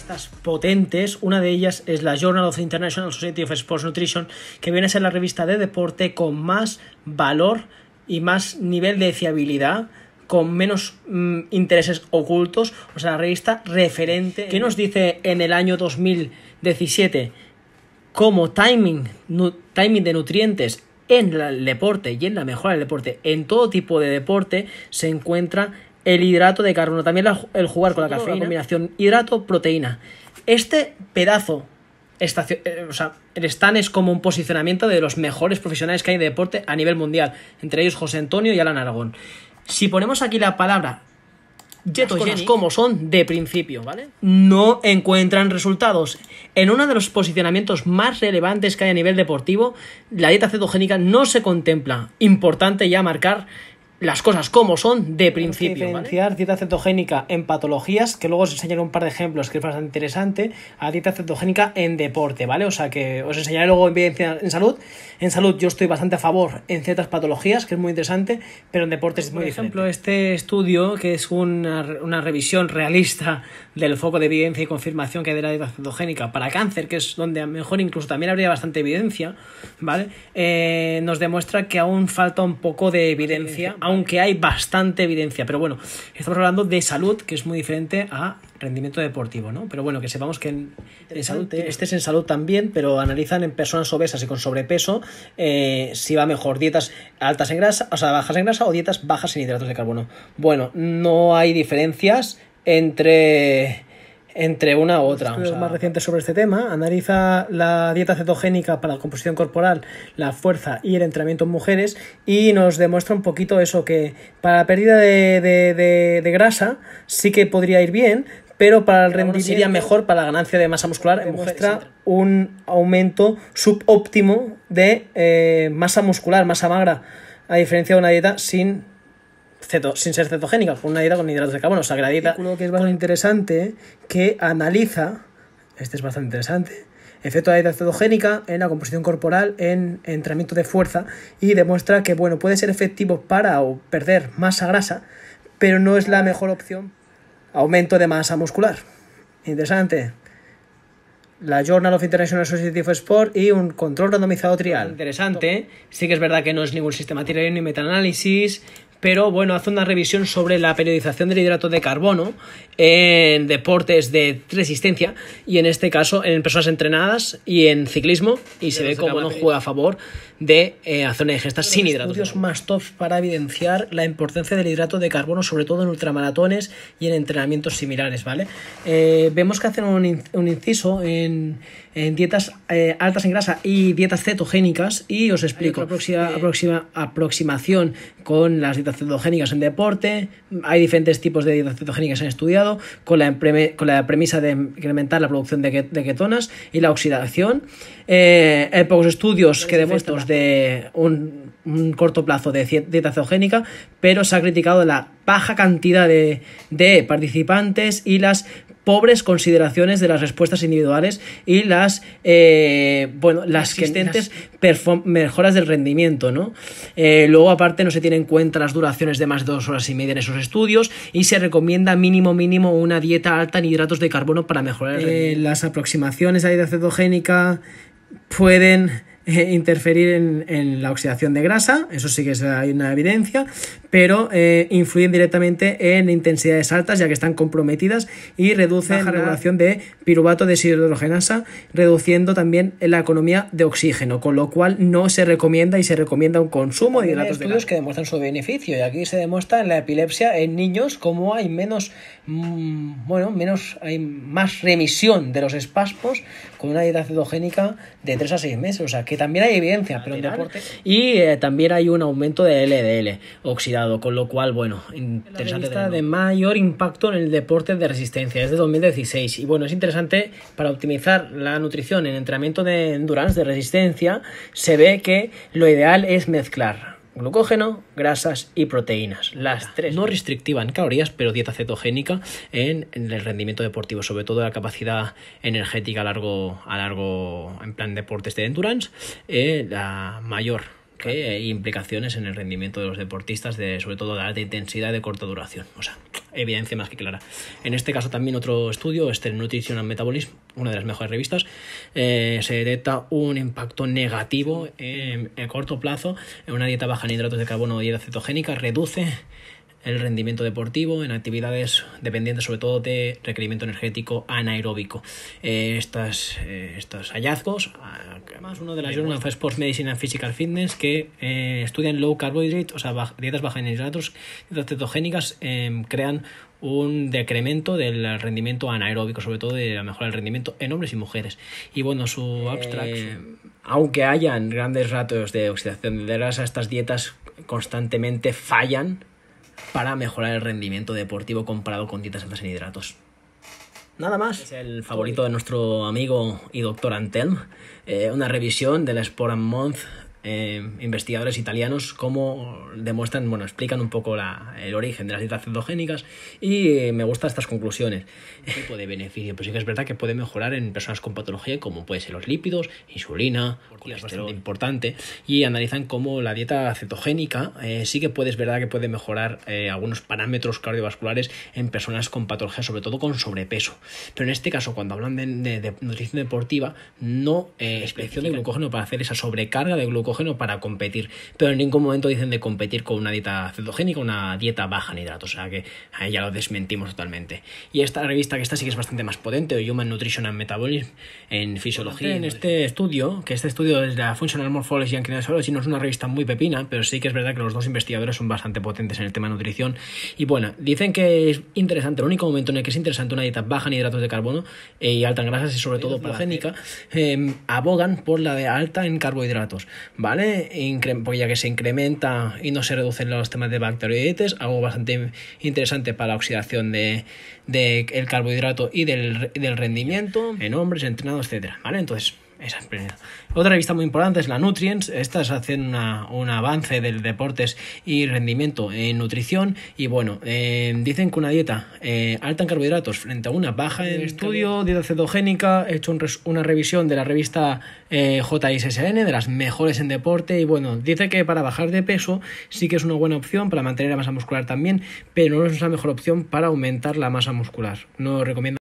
Estas potentes. Una de ellas es la Journal of the International Society of Sports Nutrition, que viene a ser la revista de deporte con más valor y más nivel de fiabilidad con menos mm, intereses ocultos, o sea, la revista referente, que nos dice en el año 2017 Como timing, timing de nutrientes en el deporte y en la mejora del deporte, en todo tipo de deporte, se encuentra el hidrato de carbono, también el jugar con la cafeína, combinación hidrato-proteína. Este pedazo eh, o sea, el stand es como un posicionamiento de los mejores profesionales que hay de deporte a nivel mundial, entre ellos José Antonio y Alan Aragón. Si ponemos aquí la palabra es como son de principio, ¿vale? No encuentran resultados. En uno de los posicionamientos más relevantes que hay a nivel deportivo, la dieta cetogénica no se contempla. Importante ya marcar las cosas como son de principio. Diferenciar ¿vale? dieta cetogénica en patologías, que luego os enseñaré un par de ejemplos que es bastante interesante, a dieta cetogénica en deporte, ¿vale? O sea que os enseñaré luego evidencia en salud. En salud yo estoy bastante a favor en ciertas patologías, que es muy interesante, pero en deporte es muy Por ejemplo, este estudio, que es una, revisión realista del foco de evidencia y confirmación que hay de la dieta cetogénica para cáncer, que es donde a lo mejor incluso también habría bastante evidencia, ¿vale? Eh, nos demuestra que aún falta un poco de evidencia aunque hay bastante evidencia. Pero bueno, estamos hablando de salud, que es muy diferente a rendimiento deportivo, ¿no? Pero bueno, que sepamos que en, en salud, estés en salud también, pero analizan en personas obesas y con sobrepeso eh, si va mejor dietas altas en grasa, o sea, bajas en grasa o dietas bajas en hidratos de carbono. Bueno, no hay diferencias entre entre una u otra. Estudios más recientes sobre este tema analiza la dieta cetogénica para la composición corporal, la fuerza y el entrenamiento en mujeres y nos demuestra un poquito eso que para la pérdida de, de, de, grasa sí que podría ir bien, pero para el rendimiento Sería mejor para la ganancia de masa muscular muestra un aumento subóptimo de eh, masa muscular, masa magra, a diferencia de una dieta sin sin ser cetogénica... con una dieta con hidratos de carbono, o sea, que la que es bastante interesante, que analiza, este es bastante interesante, efecto de la dieta cetogénica en la composición corporal, en entrenamiento de fuerza, y demuestra que, bueno, puede ser efectivo para o perder masa grasa, pero no es la mejor opción. Aumento de masa muscular. Interesante. La Journal of International Society for Sport y un control randomizado trial. Interesante. Sí que es verdad que no es ningún sistema trial ni metaanálisis, pero bueno, hace una revisión sobre la periodización del hidrato de carbono en deportes de resistencia y en este caso en personas entrenadas y en ciclismo y se ve cómo no juega a favor de eh, hacer una ingesta sin hidrato. Estudios más top para evidenciar la importancia del hidrato de carbono, sobre todo en ultramaratones y en entrenamientos similares, ¿vale? Eh, vemos que hacen un, un inciso en en dietas eh, altas en grasa y dietas cetogénicas y os explico la aproximación con las dietas cetogénicas en deporte, hay diferentes tipos de dietas cetogénicas que han estudiado con la, con la premisa de incrementar la producción de, ketonas y la oxidación. Eh, hay pocos estudios que demuestran de un, un, corto plazo de dieta cetogénica, pero se ha criticado la baja cantidad de, de participantes y las pobres consideraciones de las respuestas individuales y las, eh, bueno, las existentes mejoras del rendimiento, ¿no? Eh, luego, aparte, no se tienen en cuenta las duraciones de más de dos horas y media en esos estudios y se recomienda mínimo mínimo una dieta alta en hidratos de carbono para mejorar el eh, rendimiento. las aproximaciones a la dieta cetogénica pueden eh, interferir en, en, la oxidación de grasa, eso sí que es, hay una evidencia, pero eh, influyen directamente en intensidades altas ya que están comprometidas y reducen la regulación de piruvato de deshidrogenasa, reduciendo también la economía de oxígeno, con lo cual no se recomienda y se recomienda un consumo de hidratos hay estudios que demuestran su beneficio y aquí se demuestra en la epilepsia en niños cómo hay menos, mm, bueno, menos, hay más remisión de los espasmos con una dieta cetogénica de 3 a 6 meses, o sea que también hay evidencia, pero en deporte. Y eh, también hay un aumento de LDL oxidado, con lo cual, bueno, interesante. La de mayor impacto en el deporte de resistencia, es de 2016. Y bueno, es interesante para optimizar la nutrición en entrenamiento de endurance, de resistencia, se ve que lo ideal es mezclar glucógeno, grasas y proteínas. Las tres. No restrictiva en calorías, pero dieta cetogénica en, el rendimiento deportivo, sobre todo la capacidad energética a largo, a largo en plan deportes de endurance, eh, la mayor que hay implicaciones en el rendimiento de los deportistas, de, sobre todo de alta intensidad y de corta duración. O sea, evidencia más que clara. En este caso también otro estudio, este Nutrition and Metabolism, una de las mejores revistas, eh, se detecta un impacto negativo en, corto plazo en una dieta baja en hidratos de carbono y dieta cetogénica, reduce el rendimiento deportivo en actividades dependientes sobre todo de requerimiento energético anaeróbico. Eh, estas, eh, estos hallazgos ah, además uno de las Journal of Sports Medicine and Physical Fitness que eh, estudian low carbohydrate, o sea, dietas bajas en hidratos, dietas cetogénicas, em, crean un decremento del rendimiento anaeróbico, sobre todo de la mejora del rendimiento en hombres y mujeres. Y bueno, su abstract. Eh, aunque hayan grandes ratos de oxidación de grasa, estas dietas constantemente fallan para mejorar el rendimiento deportivo comparado con dietas altas en hidratos nada más. Es el favorito de nuestro amigo y doctor Antelm. Eh, una revisión del Sport and Month eh, investigadores italianos cómo demuestran, bueno, explican un poco la, el origen de las dietas cetogénicas y eh, me gustan estas conclusiones. tipo de beneficio, pues sí que es verdad que puede mejorar en personas con patología como puede ser los lípidos, insulina, es bastante importante y analizan cómo la dieta cetogénica eh, sí que puede, es verdad que puede mejorar algunos parámetros cardiovasculares en personas con patología, sobre todo con sobrepeso. Pero en este caso, cuando hablan de, nutrición deportiva, no eh, de glucógeno para hacer esa sobrecarga de glucógeno para competir, pero en ningún momento dicen de competir con una dieta cetogénica, una dieta baja en hidratos, o sea que ya lo desmentimos totalmente. Y esta revista, que está sí que es bastante más potente, Human Nutrition and Metabolism, en fisiología, en este estudio, que este estudio es la Functional Morphology and Kinesiology, no es una revista muy pepina, pero sí que es verdad que los dos investigadores son bastante potentes en el tema de nutrición. Y bueno, dicen que es interesante, el único momento en el que es interesante una dieta baja en hidratos de carbono eh, y alta en grasas y sobre todo progénica, em, abogan por la de alta en carbohidratos. ¿vale? Porque ya que se incrementa y no se reducen los temas de bacterioides, algo bastante interesante para la oxidación del de, el carbohidrato y del, del rendimiento en hombres entrenados, etcétera, ¿vale? Entonces, esa es primera. Otra revista muy importante es la Nutrients. Estas hacen un avance del deportes y rendimiento en nutrición. Y bueno, eh, dicen que una dieta eh, alta en carbohidratos frente a una baja en estudio, dieta cetogénica. He hecho una revisión de la revista eh, JSSN, de las mejores en deporte. Y bueno, dice que para bajar de peso sí que es una buena opción, para mantener la masa muscular también, pero no es la mejor opción para aumentar la masa muscular. No recomiendo